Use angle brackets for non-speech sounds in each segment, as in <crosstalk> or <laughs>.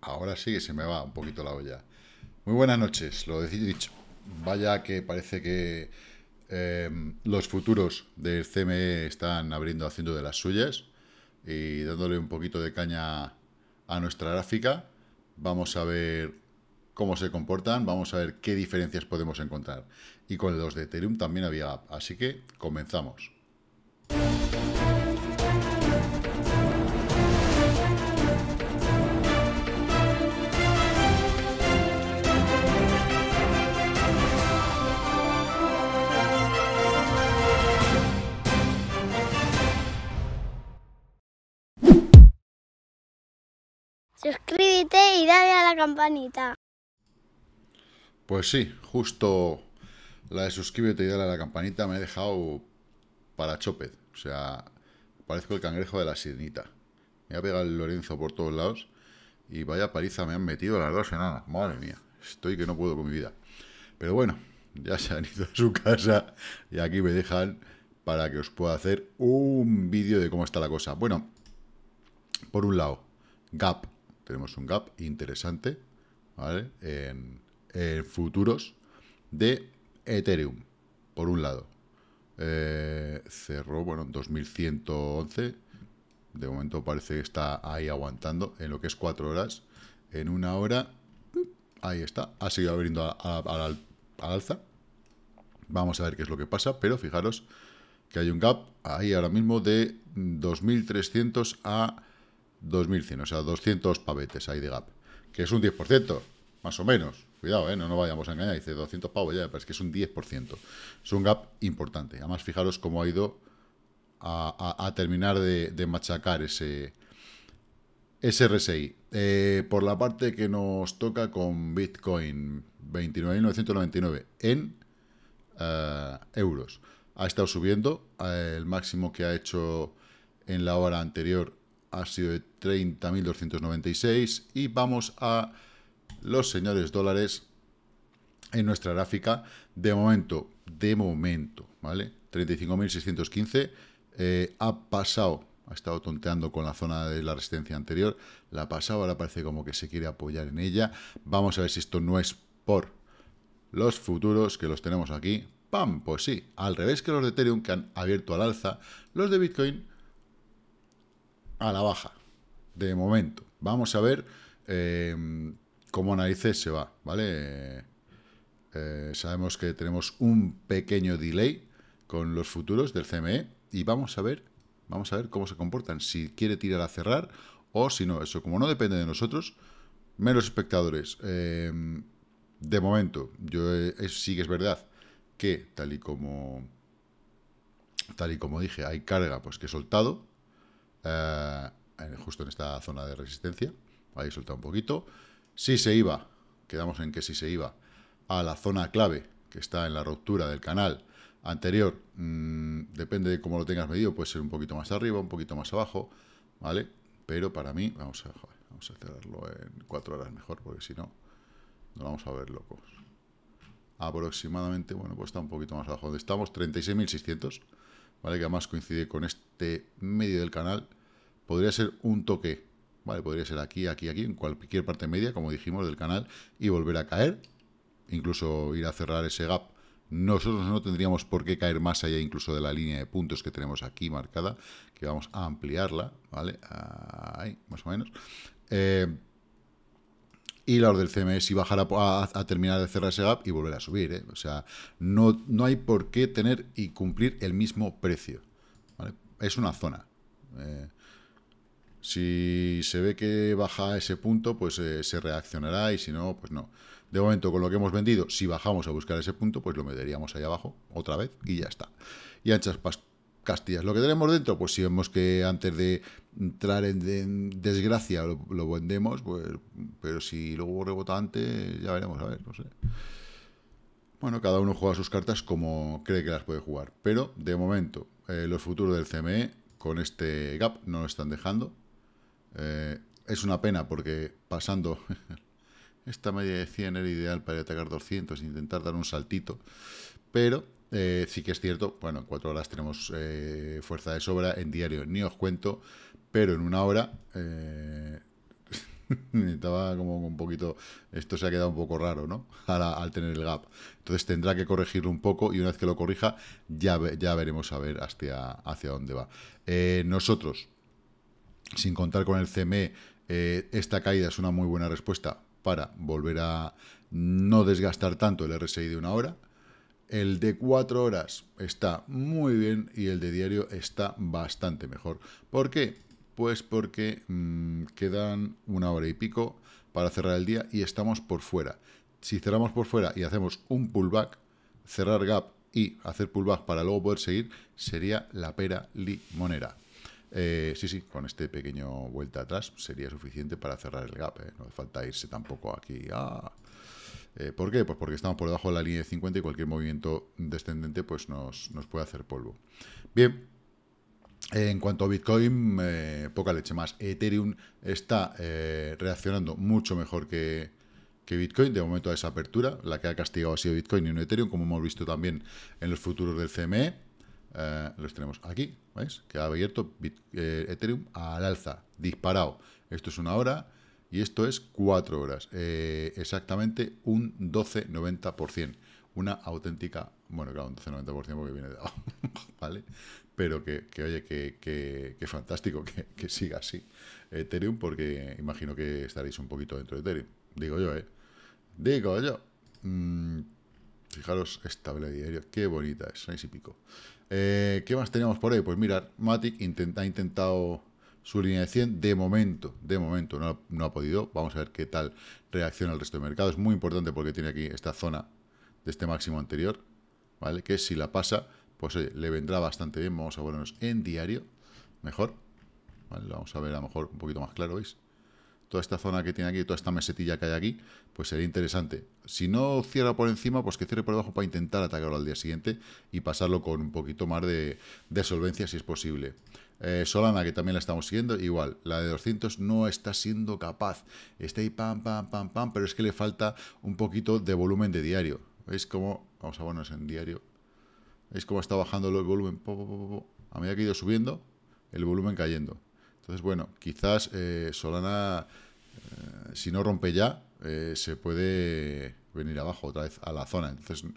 Ahora sí que se me va un poquito la olla. Muy buenas noches, lo he dicho. Vaya que parece que em, los futuros del CME están abriendo haciendo de las suyas y dándole un poquito de caña a nuestra gráfica. Vamos a ver cómo se comportan, vamos a ver qué diferencias podemos encontrar. Y con los de Ethereum también había así que comenzamos. Suscríbete y dale a la campanita. Pues sí, justo la de suscríbete y dale a la campanita me he dejado para chopped. O sea, parezco el cangrejo de la sirnita. Me ha pegado el Lorenzo por todos lados y vaya paliza me han metido las dos enanas. Madre mía, estoy que no puedo con mi vida. Pero bueno, ya se han ido a su casa y aquí me dejan para que os pueda hacer un vídeo de cómo está la cosa. Bueno, por un lado, Gap tenemos un gap interesante en, futuros de Ethereum, por un lado. Eh, cerró, bueno, 2111. De momento parece que está ahí aguantando en lo que es cuatro horas. En una hora, mm, ahí está. Ha seguido abriendo al alza. Vamos a ver qué es lo que pasa, pero fijaros que hay un gap ahí ahora mismo de 2300 a 2.100, o sea, 200 pavetes ahí de gap, que es un 10%, más o menos. Cuidado, ¿eh? no nos vayamos a engañar. Dice 200 pavos ya, pero es que es un 10%. Es un gap importante. Además, fijaros cómo ha ido a, terminar de, machacar ese, ese RSI. Eh, por la parte que nos toca con Bitcoin, 29.999 en eh, euros. Ha estado subiendo. el máximo que ha hecho en la hora anterior ha sido de 30.296 y vamos a los señores dólares en nuestra gráfica de momento, de momento, ¿vale? 35.615 eh, ha pasado, ha estado tonteando con la zona de la resistencia anterior, la ha pasado, ahora parece como que se quiere apoyar en ella, vamos a ver si esto no es por los futuros que los tenemos aquí, ¡pam! Pues sí, al revés que los de Ethereum que han abierto al alza, los de Bitcoin a la baja, de momento. Vamos a ver eh, cómo narices se va, ¿vale? Eh, eh, sabemos que tenemos un pequeño delay con los futuros del CME y vamos a ver, vamos a ver cómo se comportan, si quiere tirar a cerrar o si no. Eso como no depende de nosotros, menos espectadores. de momento, yo sí que es verdad que tal y como tal y como dije, hay carga pues que he soltado justo en esta zona de resistencia. Ahí soltado un poquito. Si se iba, quedamos en que si se iba a la zona clave, que está en la ruptura del canal anterior, mm, depende de cómo lo tengas medido, puede ser un poquito más arriba, un poquito más abajo, ¿vale? Pero para mí, vamos a, vamos a cerrarlo en cuatro horas mejor, porque si no, nos vamos a ver locos. Aproximadamente, bueno, pues está un poquito más abajo donde estamos, 36.600, ¿vale? Que además coincide con este medio del canal, Podría ser un toque, ¿vale? Podría ser aquí, aquí, aquí, en cualquier parte media, como dijimos, del canal, y volver a caer, incluso ir a cerrar ese gap. Nosotros no tendríamos por qué caer más allá incluso de la línea de puntos que tenemos aquí marcada, que vamos a ampliarla, ¿vale? Ahí, más o menos. Eh, y la orden del CMS e, si bajar a, terminar de cerrar ese gap y volver a subir. ¿eh? O sea, no, no hay por qué tener y cumplir el mismo precio. ¿vale? Es una zona. Eh, si se ve que baja a ese punto, pues eh, se reaccionará y si no, pues no. De momento, con lo que hemos vendido, si bajamos a buscar ese punto, pues lo meteríamos ahí abajo otra vez y ya está. Y anchas castillas. Lo que tenemos dentro, pues si vemos que antes de entrar en, desgracia lo, vendemos, pues, pero si luego rebota antes, ya veremos, a ver, no sé. Bueno, cada uno juega sus cartas como cree que las puede jugar. Pero, de momento, eh, los futuros del CME con este gap no lo están dejando. Eh, es una pena porque pasando <laughs> esta media de 100 era ideal para atacar 200 e intentar dar un saltito, pero eh, sí que es cierto, bueno, en cuatro horas tenemos eh, fuerza de sobra, en diario ni os cuento, pero en una hora <laughs> estaba como un poquito, esto se ha quedado un poco raro, ¿no? Al, tener el gap. Entonces tendrá que corregirlo un poco y una vez que lo corrija ya, ya veremos a ver hacia, hacia dónde va. nosotros sin contar con el CME, eh, esta caída es una muy buena respuesta para volver a no desgastar tanto el RSI de una hora. El de cuatro horas está muy bien y el de diario está bastante mejor. ¿Por qué? Pues porque mm, quedan una hora y pico para cerrar el día y estamos por fuera. Si cerramos por fuera y hacemos un pullback, cerrar gap y hacer pullback para luego poder seguir, sería la pera limonera. Eh, sí, sí, con este pequeño vuelta atrás sería suficiente para cerrar el gap. ¿eh? No hace falta irse tampoco aquí. Eh, ¿Por qué? Pues porque estamos por debajo de la línea de 50 y cualquier movimiento descendente pues nos, puede hacer polvo. Bien, en cuanto a Bitcoin, poca leche más. Ethereum está reaccionando mucho mejor que, que Bitcoin, de momento a esa apertura, la que ha castigado ha sido Bitcoin y no Ethereum, como hemos visto también en los futuros del CME. Eh, los tenemos aquí, ¿veis? Que ha abierto eh, Ethereum al alza, disparado. Esto es una hora y esto es cuatro horas. Eh, exactamente un 12,90%. Una auténtica... Bueno, claro, un 12,90% porque viene de abajo, <laughs> ¿vale? Pero que, oye, que, fantástico que, siga así Ethereum porque imagino que estaréis un poquito dentro de Ethereum. Digo yo, ¿eh? Digo yo. Mm, Fijaros esta vela diario, qué bonita es, seis y pico. Eh, ¿Qué más tenemos por ahí? Pues mirar, Matic ha intentado su línea de 100 de momento, de momento no, ha podido. Vamos a ver qué tal reacciona el resto del mercado. Es muy importante porque tiene aquí esta zona de este máximo anterior, ¿vale? Que si la pasa, pues le vendrá bastante bien. Vamos a ponernos en diario, mejor. vamos a ver a lo mejor un poquito más claro, ¿veis? toda esta zona que tiene aquí, toda esta mesetilla que hay aquí, pues sería interesante. Si no cierra por encima, pues que cierre por debajo para intentar atacarlo al día siguiente y pasarlo con un poquito más de, solvencia si es posible. Eh, Solana, que también la estamos siguiendo, igual, la de 200 no está siendo capaz. Está ahí pam, pam, pam, pam, pero es que le falta un poquito de volumen de diario. ¿Veis cómo? Vamos a ponernos en diario. ¿Veis cómo está bajando el volumen? a medida que ha ido subiendo, el volumen cayendo. Entonces, bueno, quizás eh, Solana, eh, si no rompe ya, eh, se puede venir abajo otra vez a la zona. Entonces,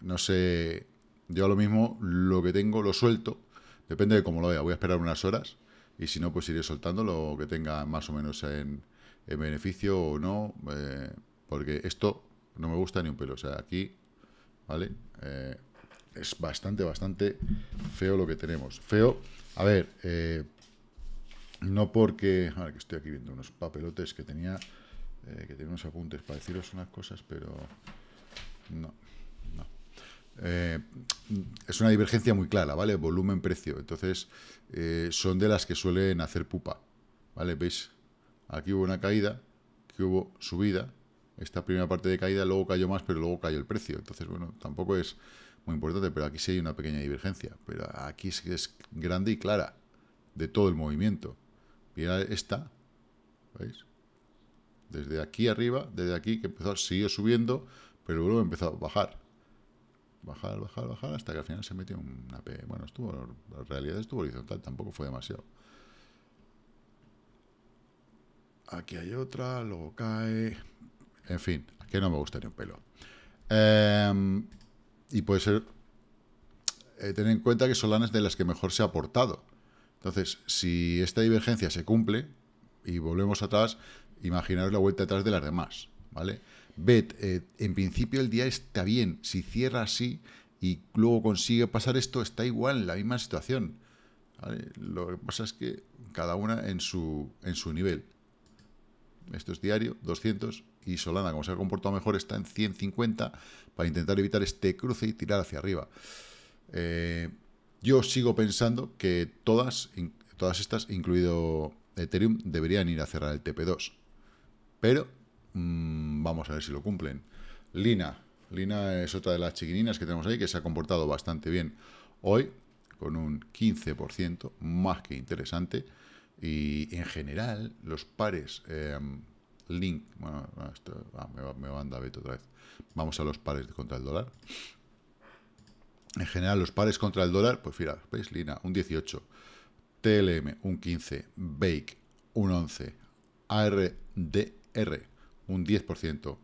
no sé, yo lo mismo lo que tengo lo suelto, depende de cómo lo vea, voy a esperar unas horas y si no, pues iré soltando lo que tenga más o menos en, beneficio o no, porque esto no me gusta ni un pelo, o sea, aquí, ¿vale? es bastante, bastante feo lo que tenemos. Feo, a ver, eh, no porque... A que estoy aquí viendo unos papelotes que tenía, eh, que tenía unos apuntes para deciros unas cosas, pero no, no. Eh, es una divergencia muy clara, ¿vale? Volumen-precio. Entonces, son de las que suelen hacer pupa, ¿vale? ¿Veis? Aquí hubo una caída, que hubo subida, esta primera parte de caída, luego cayó más, pero luego cayó el precio. Entonces, bueno, tampoco es muy importante, pero aquí sí hay una pequeña divergencia. Pero aquí sí es grande y clara de todo el movimiento. mira esta, ¿veis? Desde aquí arriba, desde aquí que empezó, a seguir subiendo, pero luego empezó a bajar. Bajar, bajar, bajar, hasta que al final se metió una P. Bueno, estuvo, en realidad estuvo horizontal, tampoco fue demasiado. Aquí hay otra, luego cae. En fin, aquí no me gustaría un pelo. Eh, y puede ser, eh, tener en cuenta que Solana es de las que mejor se ha portado. Entonces, si esta divergencia se cumple y volvemos atrás, imaginaros la vuelta atrás de las demás, ¿vale? Bet, eh, en principio el día está bien, si cierra así y luego consigue pasar esto, está igual, la misma situación. Lo que pasa es que cada una en su, en su nivel. Esto es diario, 200, y Solana, como se ha comportado mejor, está en 150 para intentar evitar este cruce y tirar hacia arriba. Eh, yo sigo pensando que todas, todas estas, incluido Ethereum, deberían ir a cerrar el TP2. Pero mm, vamos a ver si lo cumplen. Lina. Lina es otra de las chiquininas que tenemos ahí que se ha comportado bastante bien hoy, con un 15%, más que interesante. Y en general, los pares... Em, Link. Bueno, me, va, a andar Beto otra vez. Vamos a los pares contra el dólar. En general, los pares contra el dólar, pues mira, veis, Lina, un 18. TLM, un 15. Bake, un 11. ARDR, un 10%.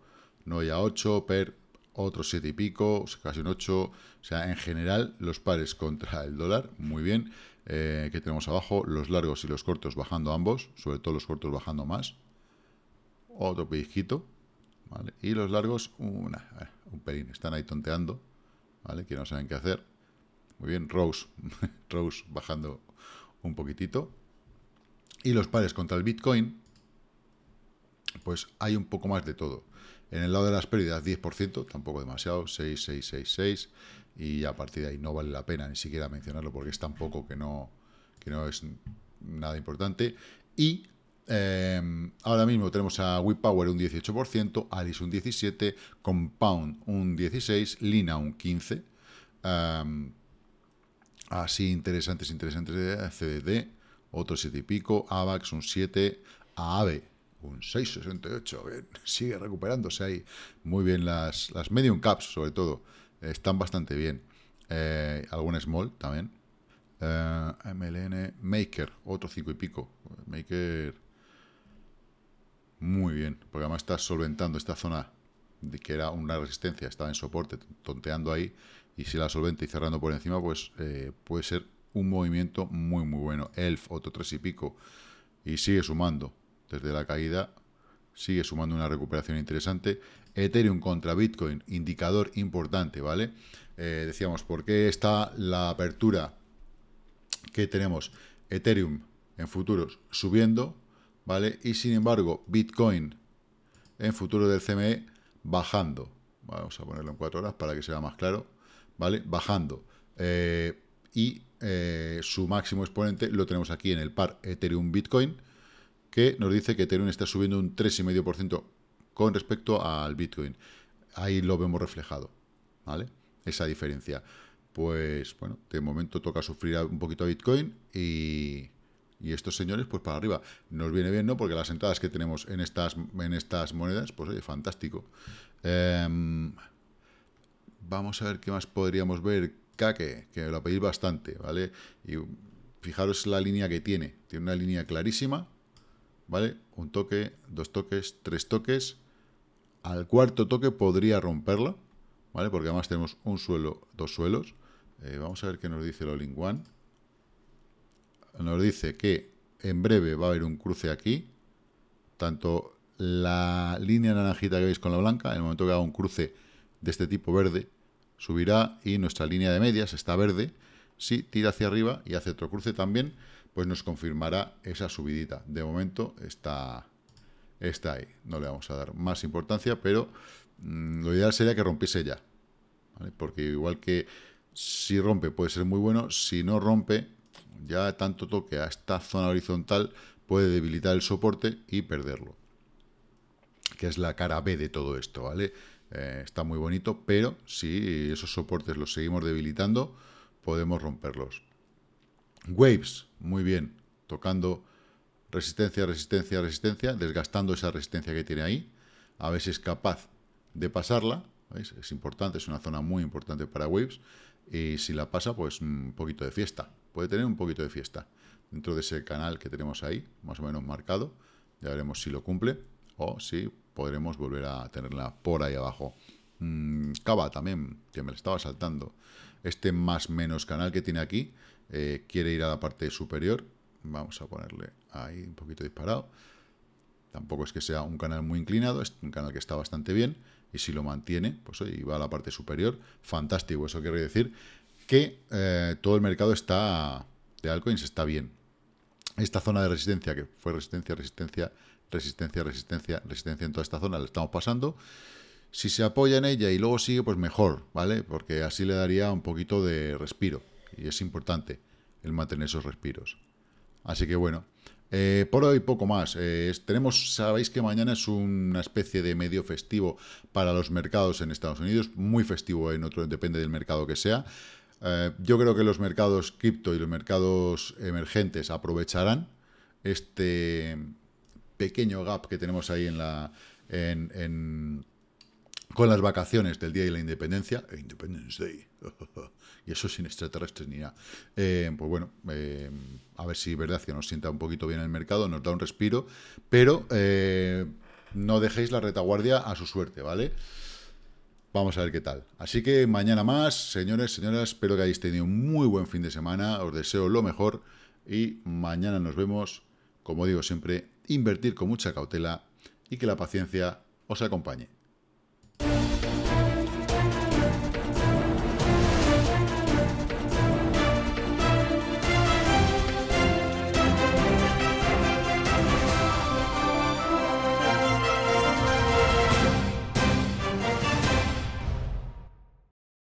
Noia 8, PER, otro 7 y pico, casi un 8. O sea, en general, los pares contra el dólar, muy bien. Eh, que tenemos abajo? Los largos y los cortos bajando ambos, sobre todo los cortos bajando más, otro pellizquito, Y los largos, una, un pelín, están ahí tonteando, ¿vale? Que no saben qué hacer. Muy bien, Rose, <laughs> Rose bajando un poquitito. Y los pares contra el Bitcoin, pues hay un poco más de todo. En el lado de las pérdidas, 10%, tampoco demasiado, 6, 6, 6, 6, y a partir de ahí no vale la pena ni siquiera mencionarlo porque es tan poco que no, que no es nada importante. Y Em, ahora mismo tenemos a WePower un 18%, Alice un 17%, Compound un 16%, Lina un 15%. Em, así interesantes, interesantes, CDD, otro 7 y pico, AVAX un 7, AAVE un 6,68, <laughs> sigue recuperándose ahí. Muy bien, las, medium caps sobre todo, están bastante bien. Eh, algún small también. Eh, MLN Maker, otro 5 y pico. Maker muy bien, porque además está solventando esta zona de que era una resistencia, estaba en soporte, tonteando ahí, y si la solventa y cerrando por encima, pues eh, puede ser un movimiento muy, muy bueno. ELF, otro tres y pico, y sigue sumando desde la caída, sigue sumando una recuperación interesante. Ethereum contra Bitcoin, indicador importante, ¿vale? Eh, decíamos, ¿por qué está la apertura que tenemos Ethereum en futuros subiendo? ¿vale? Y sin embargo, Bitcoin en futuro del CME bajando. Vamos a ponerlo en cuatro horas para que sea más claro, ¿vale? Bajando. Eh, y eh, su máximo exponente lo tenemos aquí en el par Ethereum-Bitcoin, que nos dice que Ethereum está subiendo un 3,5% con respecto al Bitcoin. Ahí lo vemos reflejado, ¿vale? Esa diferencia. Pues, bueno, de momento toca sufrir un poquito a Bitcoin y, y estos señores, pues para arriba. Nos viene bien, ¿no? Porque las entradas que tenemos en estas, en estas monedas, pues fantástico. Em, vamos a ver qué más podríamos ver. Kake, que lo pedís bastante, ¿vale? Y fijaros la línea que tiene. Tiene una línea clarísima, ¿vale? Un toque, dos toques, tres toques. Al cuarto toque podría romperlo, ¿vale? Porque además tenemos un suelo, dos suelos. Eh, vamos a ver qué nos dice el all nos dice que en breve va a haber un cruce aquí, tanto la línea naranjita que veis con la blanca, en el momento que haga un cruce de este tipo verde, subirá y nuestra línea de medias está verde, si tira hacia arriba y hace otro cruce también, pues nos confirmará esa subidita. De momento está, está ahí, no le vamos a dar más importancia, pero mm, lo ideal sería que rompiese ya, porque igual que si rompe puede ser muy bueno, si no rompe ya tanto toque a esta zona horizontal puede debilitar el soporte y perderlo. Que es la cara B de todo esto, ¿vale? Eh, está muy bonito, pero si esos soportes los seguimos debilitando, podemos romperlos. Waves, muy bien, tocando resistencia, resistencia, resistencia, desgastando esa resistencia que tiene ahí. A veces capaz de pasarla, es importante, es una zona muy importante para Waves y si la pasa, pues mm, un poquito de fiesta. Puede tener un poquito de fiesta dentro de ese canal que tenemos ahí, más o menos marcado. Ya veremos si lo cumple o si podremos volver a tenerla por ahí abajo. Mm, Cava también, que me la estaba saltando. Este más menos canal que tiene aquí eh, quiere ir a la parte superior. Vamos a ponerle ahí un poquito disparado. Tampoco es que sea un canal muy inclinado, es un canal que está bastante bien y si lo mantiene, pues ahí va a la parte superior, fantástico. Eso quiere decir que eh, todo el mercado está de altcoins está bien. Esta zona de resistencia, que fue resistencia, resistencia, resistencia, resistencia, resistencia en toda esta zona, la estamos pasando. Si se apoya en ella y luego sigue, pues mejor, ¿vale? Porque así le daría un poquito de respiro. Y es importante el mantener esos respiros. Así que bueno, eh, por hoy poco más. Eh, tenemos, sabéis que mañana es una especie de medio festivo para los mercados en Estados Unidos, muy festivo en otro, depende del mercado que sea. Eh, yo creo que los mercados cripto y los mercados emergentes aprovecharán este pequeño gap que tenemos ahí en la en, en, con las vacaciones del Día de la Independencia, eh, Independence Day, <laughs> y eso sin extraterrestres ni nada. Eh, pues bueno, eh, a ver si verdad que nos sienta un poquito bien el mercado, nos da un respiro, pero no dejéis la retaguardia a su suerte, ¿vale? Vamos a ver qué tal. Así que mañana más, señores, señoras, espero que hayáis tenido un muy buen fin de semana, os deseo lo mejor y mañana nos vemos, como digo siempre, invertir con mucha cautela y que la paciencia os acompañe.